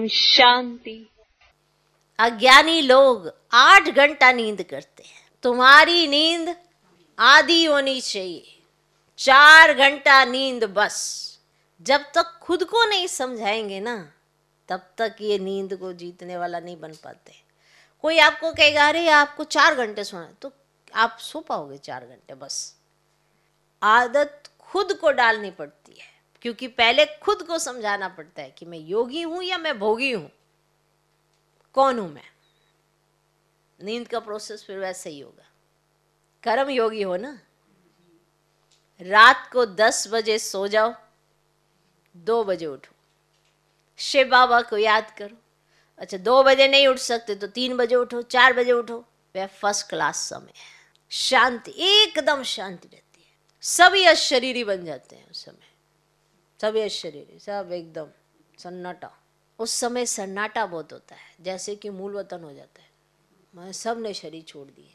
ओम शांति अज्ञानी लोग आठ घंटा नींद करते हैं तुम्हारी नींद आधी होनी चाहिए चार घंटा नींद बस जब तक खुद को नहीं समझाएंगे ना तब तक ये नींद को जीतने वाला नहीं बन पाते कोई आपको कहेगा अरे आपको चार घंटे सोना तो आप सो पाओगे चार घंटे बस आदत खुद को डालनी पड़ती है क्योंकि पहले खुद को समझाना पड़ता है कि मैं योगी हूं या मैं भोगी हूं कौन हूं मैं नींद का प्रोसेस फिर वैसे ही होगा कर्म योगी हो ना रात को दस बजे सो जाओ दो बजे उठो शिव बाबा को याद करो अच्छा दो बजे नहीं उठ सकते तो तीन बजे उठो चार बजे उठो वह फर्स्ट क्लास समय है शांति एकदम शांति रहती है सभी अशरीरी बन जाते हैं उस समय सब ये शरीर सब एकदम सन्नाटा उस समय सन्नाटा बहुत होता है जैसे कि मूल वतन हो जाता है मैं सब ने शरीर छोड़ दिए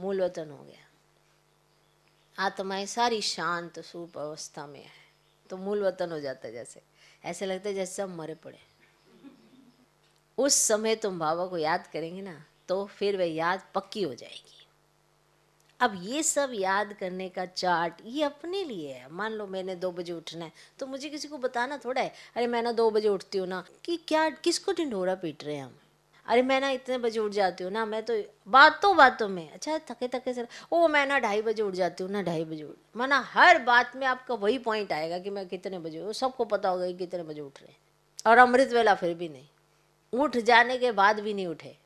मूल वतन हो गया आत्माएं सारी शांत सूप अवस्था में है तो मूल वतन हो जाता है जैसे ऐसे लगता है जैसे हम मरे पड़े उस समय तुम बाबा को याद करेंगे ना तो फिर वह याद पक्की हो जाएगी अब ये सब याद करने का चार्ट ये अपने लिए है मान लो मैंने दो बजे उठना है तो मुझे किसी को बताना थोड़ा है अरे मैं ना दो बजे उठती हूँ ना कि क्या किसको ढिंढोरा पीट रहे हैं हम अरे मैं ना इतने बजे उठ जाती हूँ ना मैं तो बातों बातों में अच्छा थके थके सर ओ मैं ना ढाई बजे उठ जाती हूँ ना ढाई बजे उठ माना हर बात में आपका वही पॉइंट आएगा कि मैं कितने बजे सबको पता होगा कि कितने बजे उठ रहे हैं और अमृत वेला फिर भी नहीं उठ जाने के बाद भी नहीं उठे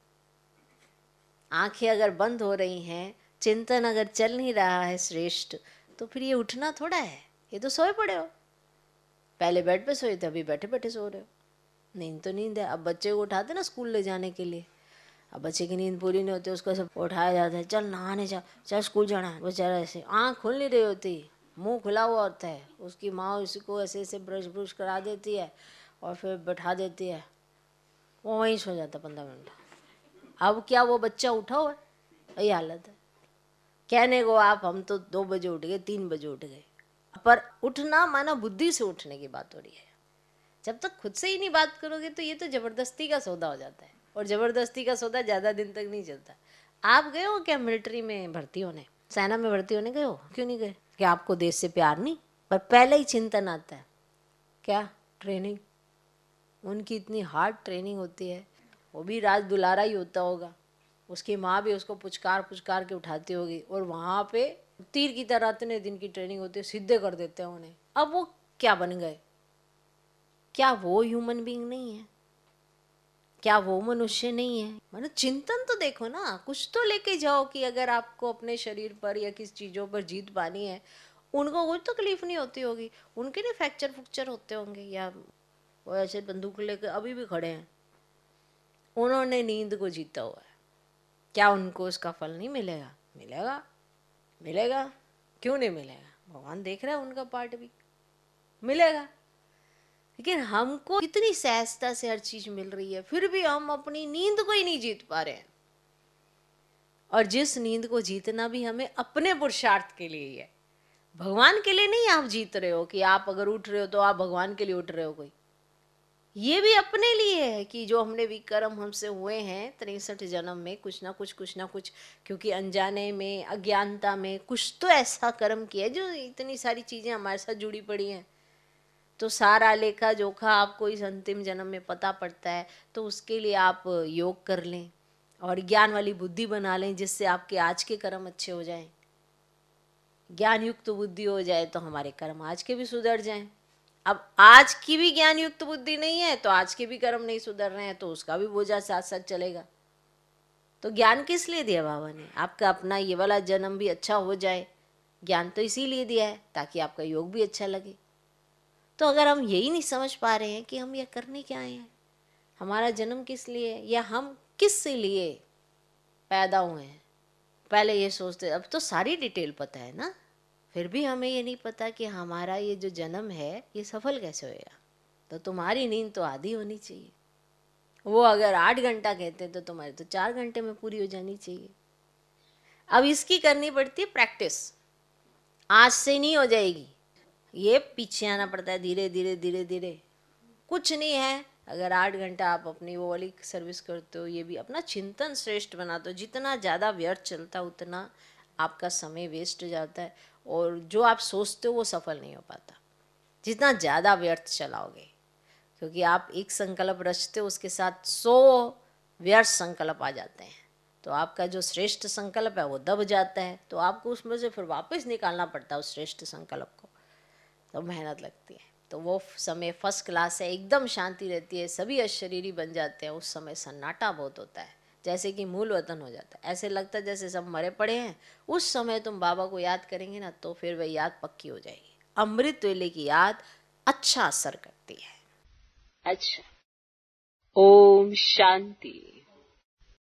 आंखें अगर बंद हो रही हैं चिंतन अगर चल नहीं रहा है श्रेष्ठ तो फिर ये उठना थोड़ा है ये तो सोए पड़े हो पहले बेड पे सोए थे अभी बैठे बैठे सो रहे हो नींद तो नींद है अब बच्चे को उठाते ना स्कूल ले जाने के लिए अब बच्चे की नींद पूरी नहीं होती उसको सब उठाया जाता है चल नहाने जा चल स्कूल जाना है बेचारा ऐसे आँख खुल नहीं रही होती मुंह खुला हुआ होता है उसकी माँ उसको ऐसे ऐसे ब्रश ब्रश करा देती है और फिर बैठा देती है वो वहीं सो जाता पंद्रह मिनट अब क्या वो बच्चा उठा हुआ है यही हालत है कहने को आप हम तो दो बजे उठ गए तीन बजे उठ गए पर उठना माना बुद्धि से उठने की बात हो रही है जब तक खुद से ही नहीं बात करोगे तो ये तो ज़बरदस्ती का सौदा हो जाता है और ज़बरदस्ती का सौदा ज़्यादा दिन तक नहीं चलता आप गए हो क्या मिलिट्री में भर्ती होने सेना में भर्ती होने गए हो क्यों नहीं गए क्या आपको देश से प्यार नहीं पर पहले ही चिंतन आता है क्या ट्रेनिंग उनकी इतनी हार्ड ट्रेनिंग होती है वो भी राज दुलारा ही होता होगा उसकी माँ भी उसको पुचकार पुचकार के उठाती होगी और वहाँ पे तीर की तरह इतने दिन की ट्रेनिंग होती है सीधे कर देते हैं उन्हें अब वो क्या बन गए क्या वो ह्यूमन बींग नहीं है क्या वो मनुष्य नहीं है मैंने मतलब चिंतन तो देखो ना कुछ तो लेके जाओ कि अगर आपको अपने शरीर पर या किस चीज़ों पर जीत पानी है उनको कुछ तकलीफ तो नहीं होती होगी उनके लिए फ्रैक्चर फ्रक्चर होते होंगे या वो ऐसे बंदूक लेके अभी भी खड़े हैं उन्होंने नींद को जीता हुआ है क्या उनको उसका फल नहीं मिलेगा मिलेगा मिलेगा क्यों नहीं मिलेगा भगवान देख रहा है उनका पार्ट भी मिलेगा लेकिन हमको इतनी सहजता से हर चीज मिल रही है फिर भी हम अपनी नींद को ही नहीं जीत पा रहे हैं और जिस नींद को जीतना भी हमें अपने पुरुषार्थ के लिए ही है भगवान के लिए नहीं आप जीत रहे हो कि आप अगर उठ रहे हो तो आप भगवान के लिए उठ रहे हो कोई ये भी अपने लिए है कि जो हमने विक्रम हमसे हुए हैं तिरसठ जन्म में कुछ ना कुछ कुछ ना कुछ क्योंकि अनजाने में अज्ञानता में कुछ तो ऐसा कर्म किया है जो इतनी सारी चीज़ें हमारे साथ जुड़ी पड़ी हैं तो सारा लेखा जोखा आपको इस अंतिम जन्म में पता पड़ता है तो उसके लिए आप योग कर लें और ज्ञान वाली बुद्धि बना लें जिससे आपके आज के कर्म अच्छे हो जाएं ज्ञान युक्त बुद्धि हो जाए तो हमारे कर्म आज के भी सुधर जाएं अब आज की भी ज्ञान युक्त बुद्धि नहीं है तो आज के भी कर्म नहीं सुधर रहे हैं तो उसका भी बोझा साथ साथ चलेगा तो ज्ञान किस लिए दिया बाबा ने आपका अपना ये वाला जन्म भी अच्छा हो जाए ज्ञान तो इसीलिए दिया है ताकि आपका योग भी अच्छा लगे तो अगर हम यही नहीं समझ पा रहे हैं कि हम यह करने क्या आए हैं हमारा जन्म किस लिए या हम किस लिए पैदा हुए हैं पहले ये सोचते अब तो सारी डिटेल पता है ना फिर भी हमें ये नहीं पता कि हमारा ये जो जन्म है ये सफल कैसे होएगा तो तुम्हारी नींद तो आधी होनी चाहिए वो अगर आठ घंटा कहते हैं तो तुम्हारी तो चार घंटे में पूरी हो जानी चाहिए अब इसकी करनी पड़ती है प्रैक्टिस आज से नहीं हो जाएगी ये पीछे आना पड़ता है धीरे धीरे धीरे धीरे कुछ नहीं है अगर आठ घंटा आप अपनी वो वाली सर्विस करते हो ये भी अपना चिंतन श्रेष्ठ बनाते हो जितना ज़्यादा व्यर्थ चलता उतना आपका समय वेस्ट जाता है और जो आप सोचते हो वो सफल नहीं हो पाता जितना ज़्यादा व्यर्थ चलाओगे क्योंकि आप एक संकल्प रचते हो उसके साथ सौ व्यर्थ संकल्प आ जाते हैं तो आपका जो श्रेष्ठ संकल्प है वो दब जाता है तो आपको उसमें से फिर वापस निकालना पड़ता है उस श्रेष्ठ संकल्प को तो मेहनत लगती है तो वो समय फर्स्ट क्लास है एकदम शांति रहती है सभी अशरीरी बन जाते हैं उस समय सन्नाटा बहुत होता है जैसे कि मूल वतन हो जाता है ऐसे लगता है जैसे सब मरे पड़े हैं उस समय तुम बाबा को याद करेंगे ना तो फिर वह याद पक्की हो जाएगी अमृत वेले की याद अच्छा असर करती है अच्छा ओम शांति